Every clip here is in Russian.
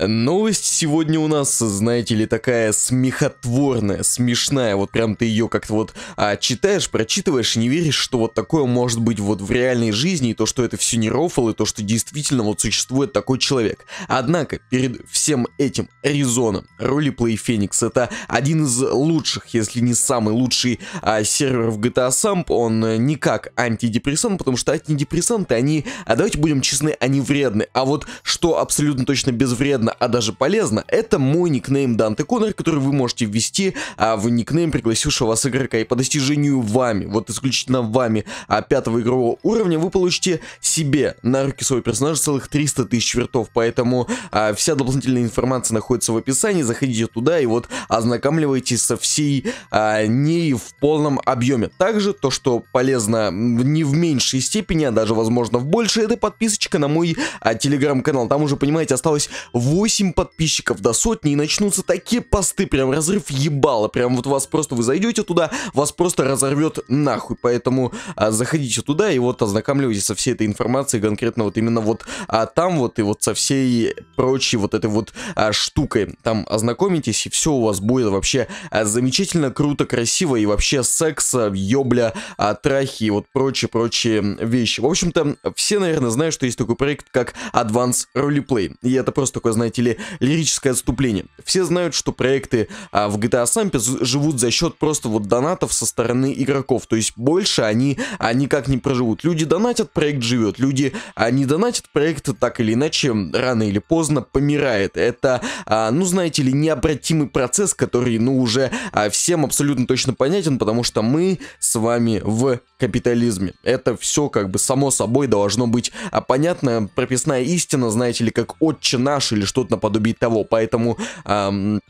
Новость сегодня у нас, знаете ли, такая смехотворная, смешная, вот прям ты ее как-то вот а, читаешь, прочитываешь и не веришь, что вот такое может быть вот в реальной жизни, и то, что это все не рофл, и то, что действительно вот существует такой человек. Однако, перед всем этим Аризоном, Ролиплей Феникс, это один из лучших, если не самый лучший а, сервер в GTA Samp, он Никак антидепрессант, потому что антидепрессанты, они, а давайте будем честны, они вредны, а вот что абсолютно точно безвредно, вредно, а даже полезно, это мой никнейм Данте Коннор, который вы можете ввести а, в никнейм пригласившего вас игрока. И по достижению вами, вот исключительно вами, а, пятого игрового уровня, вы получите себе на руки своего персонажа целых 300 тысяч вертов. Поэтому а, вся дополнительная информация находится в описании, заходите туда и вот ознакомливайтесь со всей а, ней в полном объеме. Также то, что полезно не в меньшей степени, а даже возможно в большей, это подписочка на мой а, телеграм-канал. Там уже, понимаете, осталось 8 подписчиков до сотни и начнутся такие посты, прям разрыв ебало прям вот вас просто, вы зайдете туда, вас просто разорвет нахуй, поэтому а, заходите туда и вот ознакомьтесь со всей этой информацией, конкретно вот именно вот а, там вот и вот со всей прочей вот этой вот а, штукой, там ознакомитесь и все у вас будет вообще а, замечательно, круто, красиво и вообще секса, ёбля, а, трахи и вот прочие-прочие вещи. В общем-то, все, наверное, знают, что есть такой проект, как Advanced Roleplay, и это просто такое знаете ли, лирическое отступление. Все знают, что проекты а, в GTA Sampis живут за счет просто вот донатов со стороны игроков, то есть больше они а, никак не проживут. Люди донатят, проект живет, люди а, не донатят, проект так или иначе рано или поздно помирает. Это, а, ну знаете ли, необратимый процесс, который, ну уже а, всем абсолютно точно понятен, потому что мы с вами в капитализме. Это все как бы само собой должно быть а понятно, прописная истина, знаете ли, как отче наш или что-то наподобие того. Поэтому... Эм,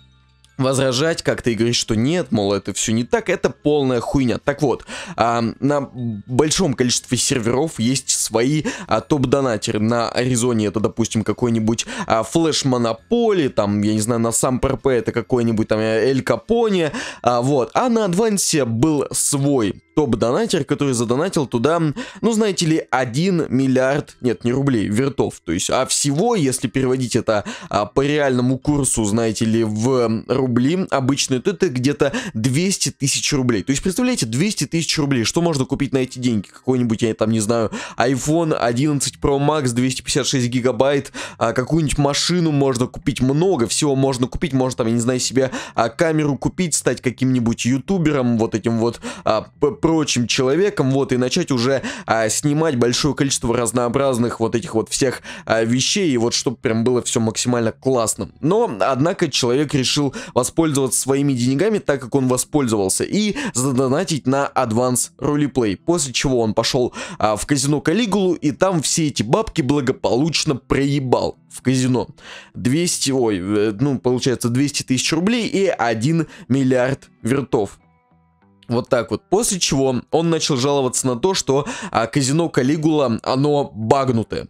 возражать как-то и говорить, что нет, мол, это все не так, это полная хуйня. Так вот, а, на большом количестве серверов есть свои а, топ-донатеры. На Аризоне это, допустим, какой-нибудь а, Flash Monopoly, там, я не знаю, на сам ПРП это какой-нибудь там э, Эль Капоне, а, вот. А на Адвансе был свой топ-донатер, который задонатил туда, ну, знаете ли, 1 миллиард, нет, не рублей, вертов. То есть, а всего, если переводить это а, по реальному курсу, знаете ли, в рубли обычные, то это где-то 200 тысяч рублей. То есть, представляете, 200 тысяч рублей, что можно купить на эти деньги? Какой-нибудь, я там не знаю, iPhone 11 Pro Max 256 гигабайт, а, какую-нибудь машину можно купить, много всего можно купить, можно там, я не знаю, себе а, камеру купить, стать каким-нибудь ютубером, вот этим вот а, прочим человеком, вот, и начать уже а, снимать большое количество разнообразных вот этих вот всех а, вещей, и вот чтобы прям было все максимально классно. Но, однако, человек решил воспользоваться своими деньгами, так как он воспользовался, и задонатить на Advance Roleplay, после чего он пошел а, в казино Калигулу и там все эти бабки благополучно проебал в казино. 200, ой, э, ну, получается 200 тысяч рублей и 1 миллиард вертов. Вот так вот. После чего он начал жаловаться на то, что а, казино Калигула оно багнутое.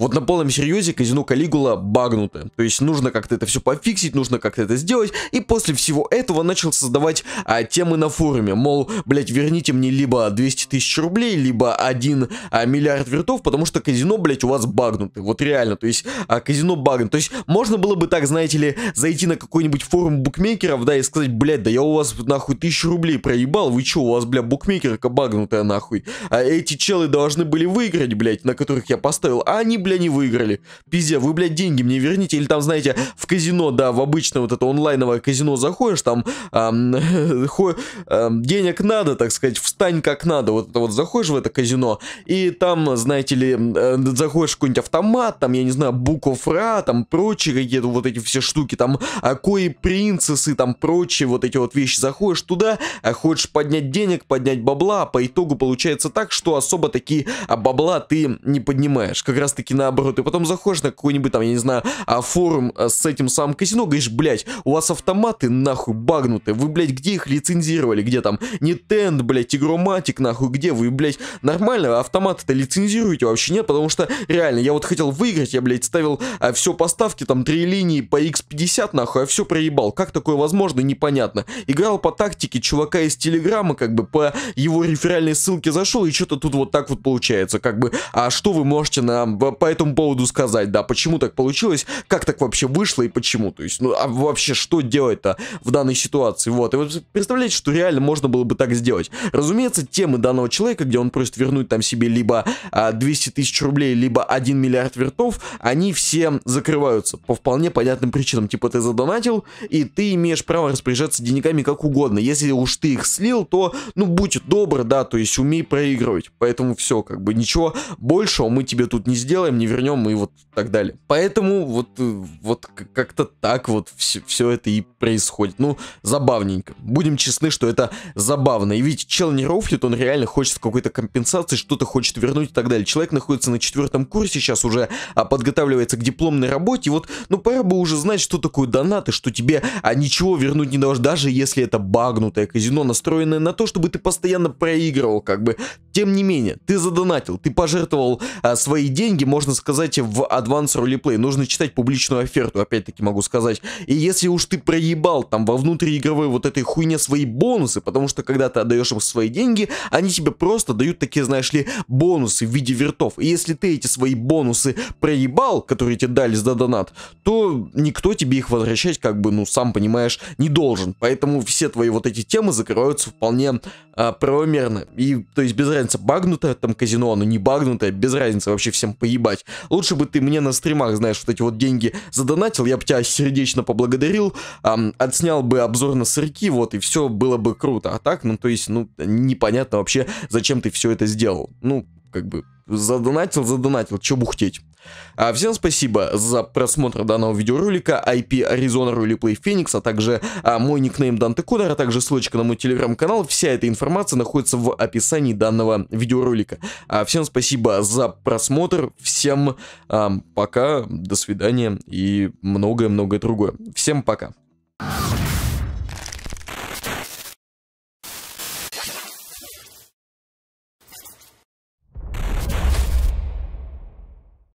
Вот на полном серьезе казино Калигула багнуто. То есть нужно как-то это все пофиксить, нужно как-то это сделать. И после всего этого начал создавать а, темы на форуме. Мол, блять, верните мне либо 200 тысяч рублей, либо 1 а, миллиард вертов, потому что казино, блять, у вас багнуты. Вот реально, то есть а, казино багнут. То есть можно было бы так, знаете ли, зайти на какой-нибудь форум букмекеров, да, и сказать, блять, да я у вас нахуй тысячу рублей проебал, вы че у вас, бля, букмекерка багнутая нахуй. А эти челы должны были выиграть, блять, на которых я поставил, а они, блядь, бля, не выиграли. Пизде, вы, блядь, деньги мне верните. Или там, знаете, в казино, да, в обычное вот это онлайновое казино заходишь, там денег надо, так сказать, встань как надо. Вот это вот заходишь в это казино, и там, знаете ли, э, заходишь в какой-нибудь автомат, там, я не знаю, буковра, там прочие какие-то вот эти все штуки, там, а кои принцессы, там прочие вот эти вот вещи. Заходишь туда, а, хочешь поднять денег, поднять бабла, по итогу получается так, что особо такие а, бабла ты не поднимаешь. Как раз таки наоборот. И потом заходишь на какой-нибудь там, я не знаю, а, форум а, с этим самым казино, говоришь, блядь, у вас автоматы нахуй багнуты, вы, блядь, где их лицензировали, где там не Nintendo, блядь, Игроматик, нахуй, где вы, блядь, нормально автоматы-то лицензируете вообще нет, потому что реально, я вот хотел выиграть, я, блядь, ставил а, все поставки, там, три линии по X50, нахуй, а все проебал, как такое возможно, непонятно. Играл по тактике чувака из Телеграма, как бы, по его реферальной ссылке зашел, и что-то тут вот так вот получается, как бы, а что вы можете нам по этому поводу сказать, да, почему так получилось, как так вообще вышло и почему, то есть, ну, а вообще что делать-то в данной ситуации, вот, и вот представляете, что реально можно было бы так сделать. Разумеется, темы данного человека, где он просит вернуть там себе либо а, 200 тысяч рублей, либо 1 миллиард вертов, они все закрываются по вполне понятным причинам, типа ты задонатил, и ты имеешь право распоряжаться деньгами как угодно, если уж ты их слил, то, ну, будь добр, да, то есть умей проигрывать, поэтому все, как бы ничего большего мы тебе тут не сделаем, сделаем, не вернем и вот так далее. Поэтому вот, э, вот как-то так вот все, все это и происходит. Ну, забавненько. Будем честны, что это забавно. И ведь чел не рофлит, он реально хочет какой-то компенсации, что-то хочет вернуть и так далее. Человек находится на четвертом курсе, сейчас уже а, подготавливается к дипломной работе. И вот, ну, пора бы уже знать, что такое донаты, что тебе а, ничего вернуть не должно, даже если это багнутое казино, настроенное на то, чтобы ты постоянно проигрывал, как бы. Тем не менее, ты задонатил, ты пожертвовал а, свои деньги, может можно сказать, в Advanced Roleplay. Нужно читать публичную оферту, опять-таки могу сказать. И если уж ты проебал там во внутриигровой вот этой хуйне свои бонусы, потому что когда ты отдаешь им свои деньги, они тебе просто дают такие, знаешь ли, бонусы в виде вертов. И если ты эти свои бонусы проебал, которые тебе дали за донат, то никто тебе их возвращать, как бы, ну, сам понимаешь, не должен. Поэтому все твои вот эти темы закрываются вполне а, правомерно. И, то есть, без разницы, багнутое там казино, оно не багнутое, без разницы вообще всем поебать ебать. Лучше бы ты мне на стримах, знаешь, вот эти вот деньги задонатил, я бы тебя сердечно поблагодарил, эм, отснял бы обзор на сырки, вот, и все было бы круто. А так, ну, то есть, ну, непонятно вообще, зачем ты все это сделал. Ну, как бы, задонатил, задонатил, чё бухтеть. А всем спасибо за просмотр данного видеоролика, IP Arizona Roleplay Phoenix, а также а, мой никнейм Данте Кодер, а также ссылочка на мой телеграм-канал. Вся эта информация находится в описании данного видеоролика. А, всем спасибо за просмотр, всем а, пока, до свидания и многое-многое другое. Всем пока.